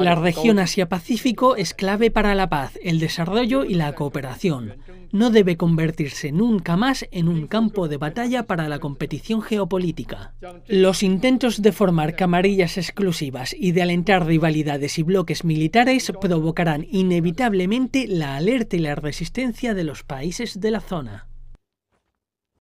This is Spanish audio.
La región Asia-Pacífico es clave para la paz, el desarrollo y la cooperación. No debe convertirse nunca más en un campo de batalla para la competición geopolítica. Los intentos de formar camarillas exclusivas y de alentar rivalidades y bloques militares provocarán inevitablemente la alerta y la resistencia de los países de la zona.